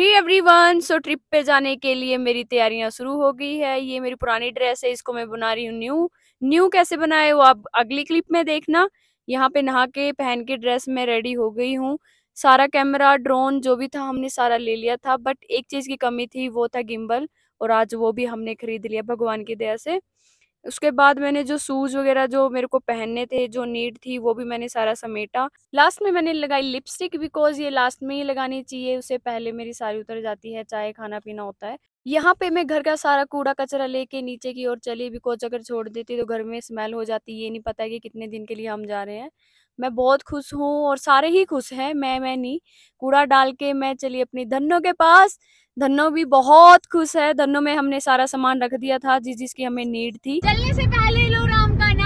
ही one so trip पे जाने के लिए मेरी तैयारियां शुरू हो गई है ये मेरी पुरानी ड्रेस है इसको मैं बना रही हूँ न्यू न्यू कैसे बनाए वो आप अगली क्लिप में देखना यहाँ पे नहा के पहन के ड्रेस में रेडी हो गई हूँ सारा कैमरा ड्रोन जो भी था हमने सारा ले लिया था बट एक चीज़ की कमी थी वो था गिम्बल और आज वो भी हमने खरीद लिया भगवान की दया से उसके बाद मैंने जो शूज़ वगैरह जो मेरे को पहनने थे जो नीड थी वो भी मैंने सारा समेटा लास्ट में मैंने लगाई लिपस्टिक बिकॉज ये लास्ट में ही लगानी चाहिए उससे पहले मेरी सारी उतर जाती है चाहे खाना पीना होता है यहाँ पे मैं घर का सारा कूड़ा कचरा लेके नीचे की ओर चली बिकॉज अगर छोड़ देती तो घर में स्मेल हो जाती ये नहीं पता कि कितने दिन के लिए हम जा रहे हैं मैं बहुत खुश हूँ और सारे ही खुश हैं मैं मैं नहीं कूड़ा डाल के मैं चली अपनी धनो के पास धनो भी बहुत खुश है धनो में हमने सारा सामान रख दिया था जिस जिसकी हमें नीड थी चलने से पहले लो राम का